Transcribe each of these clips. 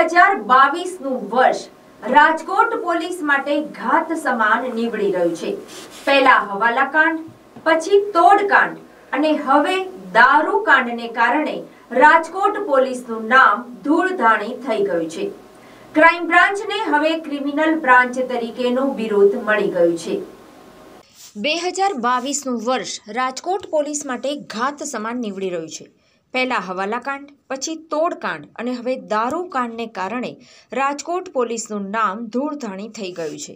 હજાર બાવીસનું વર્ષ રાજકોટ પોલીસ માટે ઘાત સમાન નીવડી રહ્યું છે પહેલા હવાલાકાંડ પછી તોડકાંડ અને હવે દારૂ કાંડને કારણે રાજકોટ પોલીસનું નામ ધૂળધાણી થઈ ગયું છે ક્રાઇમ બ્રાન્ચને હવે ક્રિમિનલ બ્રાન્ચ તરીકેનું વિરોધ મળી ગયું છે બે હજાર બાવીસનું વર્ષ રાજકોટ પોલીસ માટે ઘાત સમાન નીવડી રહ્યું છે પહેલાં હવાલાકાંડ પછી તોડકાંડ અને હવે દારૂકાંડને કારણે રાજકોટ પોલીસનું નામ ધૂળધાણી થઈ ગયું છે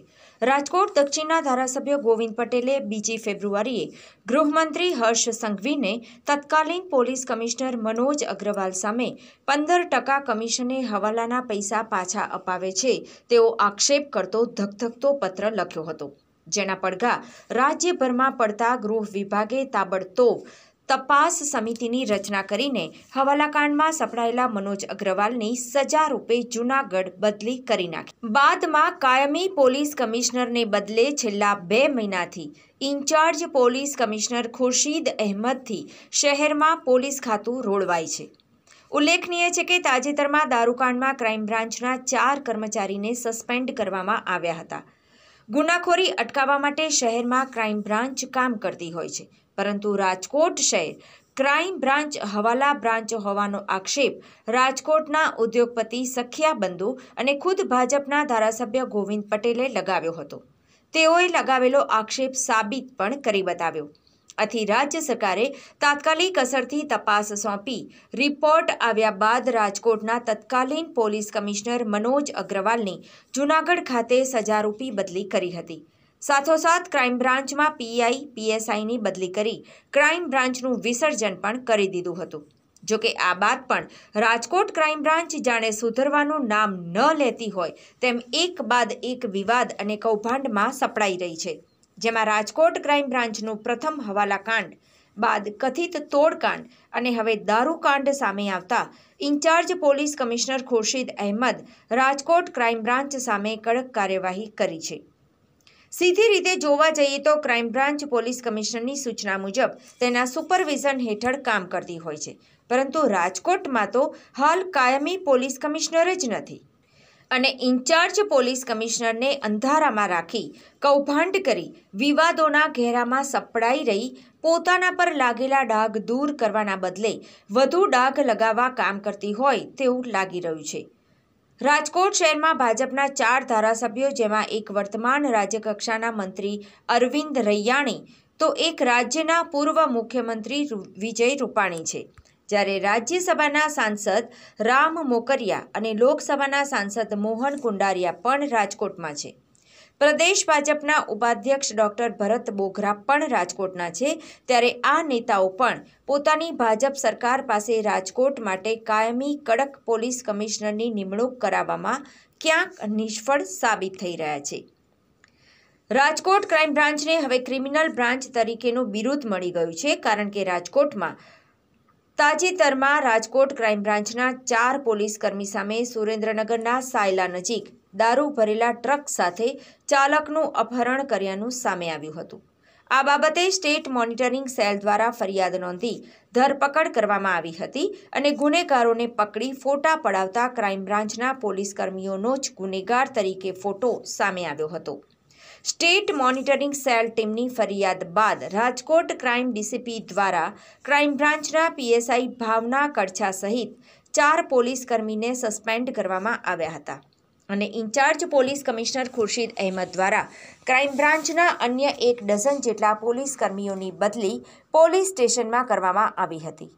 રાજકોટ દક્ષિણના ધારાસભ્ય ગોવિંદ પટેલે બીજી ફેબ્રુઆરીએ ગૃહમંત્રી હર્ષ સંઘવીને તત્કાલીન પોલીસ કમિશનર મનોજ અગ્રવાલ સામે પંદર ટકા કમિશને હવાલાના પૈસા પાછા અપાવે છે તેવો આક્ષેપ કરતો ધકધકતો પત્ર લખ્યો હતો જેના પડઘા રાજ્યભરમાં પડતા ગૃહ વિભાગે તાબડતોબ તપાસ સમિતિની રચના કરીને હવાલાકાંડમાં સપડાયેલા મનોજ અગ્રવાલની સજા રૂપે જૂનાગઢ બદલી કરી નાખી બાદમાં કાયમી પોલીસ કમિશનરને બદલે છેલ્લા બે મહિનાથી ઇન્ચાર્જ પોલીસ કમિશનર ખુરશીદ અહેમદથી શહેરમાં પોલીસ ખાતું રોડવાય છે ઉલ્લેખનીય છે કે તાજેતરમાં દારૂકાંડમાં ક્રાઇમ બ્રાન્ચના ચાર કર્મચારીને સસ્પેન્ડ કરવામાં આવ્યા હતા ગુનાખોરી અટકાવવા માટે શહેરમાં ક્રાઇમ બ્રાન્ચ કામ કરતી હોય છે પરંતુ રાજકોટ શહેર ક્રાઇમ બ્રાન્ચ હવાલા બ્રાન્ચ હોવાનો આક્ષેપ રાજકોટના ઉદ્યોગપતિ સખિયા બંધુ અને ખુદ ભાજપના ધારાસભ્ય ગોવિંદ પટેલે લગાવ્યો હતો તેઓએ લગાવેલો આક્ષેપ સાબિત પણ કરી બતાવ્યો આથી રાજ્ય સરકારે તાત્કાલિક અસરથી તપાસ સોંપી રિપોર્ટ આવ્યા બાદ રાજકોટના તત્કાલીન પોલીસ કમિશનર મનોજ અગ્રવાલની જૂનાગઢ ખાતે સજારૂપી બદલી કરી હતી સાથોસાથ ક્રાઇમ બ્રાન્ચમાં પીઆઈ પીએસઆઈની બદલી કરી ક્રાઇમ બ્રાન્ચનું વિસર્જન પણ કરી દીધું હતું જોકે આ બાદ પણ રાજકોટ ક્રાઇમ બ્રાન્ચ જાણે સુધરવાનું નામ ન લેતી હોય તેમ એક બાદ એક વિવાદ અને કૌભાંડમાં સપડાઈ રહી છે જેમાં રાજકોટ ક્રાઇમ બ્રાન્ચનું પ્રથમ હવાલાકાંડ બાદ કથિત તોડકાંડ અને હવે દારૂકાંડ સામે આવતા in charge police commissioner Khurshid Ahmed Rajkot crime branch સામે કડક કાર્યવાહી કરી છે સીધી રીતે જોવા જઈએ તો ક્રાઇમ બ્રાન્ચ પોલીસ કમિશનરની સૂચના મુજબ તેના સુપરવિઝન હેઠળ કામ કરતી હોય છે પરંતુ રાજકોટમાં તો હાલ કાયમી પોલીસ કમિશનર જ નથી અને ઇન્ચાર્જ પોલીસ કમિશનરને અંધારામાં રાખી કૌભાંડ કરી વિવાદોના ઘેરામાં સપડાઈ રહી પોતાના પર લાગેલા ડાઘ દૂર કરવાના બદલે વધુ ડાઘ લગાવવા કામ કરતી હોય તેવું લાગી રહ્યું છે રાજકોટ શહેરમાં ભાજપના ચાર ધારાસભ્યો જેમાં એક વર્તમાન રાજ્યકક્ષાના મંત્રી અરવિંદ રૈયાણી તો એક રાજ્યના પૂર્વ મુખ્યમંત્રી વિજય રૂપાણી છે જ્યારે રાજ્યસભાના સાંસદ રામ મોકરિયા અને લોકસભાના સાંસદ મોહન કુંડારિયા પણ રાજકોટમાં છે પ્રદેશ ભાજપના ઉપાધ્યક્ષ ડોક્ટર ભરત બોઘરા પણ રાજકોટના છે ત્યારે આ નેતાઓ પણ પોતાની ભાજપ સરકાર પાસે રાજકોટ માટે કાયમી કડક પોલીસ કમિશનરની નિમણૂક કરાવવામાં ક્યાંક નિષ્ફળ સાબિત થઈ રહ્યા છે રાજકોટ ક્રાઇમ બ્રાન્ચને હવે ક્રિમિનલ બ્રાન્ચ તરીકેનું બિરુદ મળી ગયું છે કારણ કે રાજકોટમાં તાજેતરમાં રાજકોટ ક્રાઇમ બ્રાન્ચના ચાર પોલીસકર્મી સામે સુરેન્દ્રનગરના સાયલા નજીક દારૂ ભરેલા ટ્રક સાથે ચાલકનું અપહરણ કર્યાનું સામે આવ્યું હતું આ બાબતે સ્ટેટ મોનિટરિંગ સેલ દ્વારા ફરિયાદ નોંધી ધરપકડ કરવામાં આવી હતી અને ગુનેગારોને પકડી ફોટા પડાવતા ક્રાઇમ બ્રાન્ચના પોલીસકર્મીઓનો જ ગુનેગાર તરીકે ફોટો સામે આવ્યો હતો સ્ટેટ મોનિટરિંગ સેલ ટીમની ફરિયાદ બાદ રાજકોટ ક્રાઇમ ડીસીપી દ્વારા ક્રાઇમ બ્રાન્ચના પીએસઆઈ ભાવના કરછા સહિત ચાર પોલીસકર્મીને સસ્પેન્ડ કરવામાં આવ્યા હતા અને in charge police commissioner Khurshid Ahmed દ્વારા ક્રાઇમ બ્રાન્ચના અન્ય એક ડઝન જેટલા પોલીસકર્મીઓની બદલી પોલીસ સ્ટેશનમાં કરવામાં આવી હતી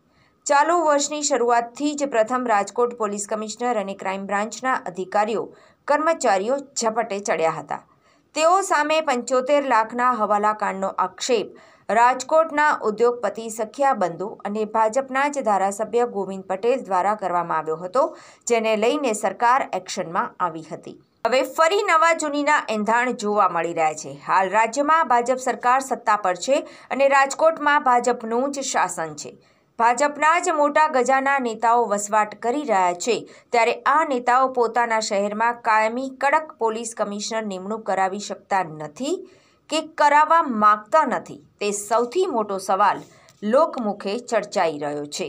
ચાલુ વર્ષની શરૂઆતથી જ પ્રથમ રાજકોટ પોલીસ કમિશનર અને ક્રાઇમ બ્રાન્ચના અધિકારીઓ કર્મચારીઓ ઝપટે ચડ્યા હતા તેઓ સામે પંચોતેર લાખના હવાલાકાંડનો આક્ષેપ રાજકોટના ઉદ્યોગપતિ સખિયાબંધુ અને ભાજપના જ ધારાસભ્ય ગોવિંદ પટેલ દ્વારા કરવામાં આવ્યો હતો જેને લઈને સરકાર એક્શનમાં આવી હતી હવે ફરી નવા જૂનીના એંધાણ જોવા મળી રહ્યા છે હાલ રાજ્યમાં ભાજપ સરકાર સત્તા પર છે અને રાજકોટમાં ભાજપનું જ શાસન છે ભાજપના જ મોટા ગજાના નેતાઓ વસવાટ કરી રહ્યા છે ત્યારે આ નેતાઓ પોતાના શહેરમાં કાયમી કડક પોલીસ કમિશનર નિમણૂક કરાવી શકતા નથી કે કરાવવા માગતા નથી તે સૌથી મોટો સવાલ લોકમુખે ચર્ચાઈ રહ્યો છે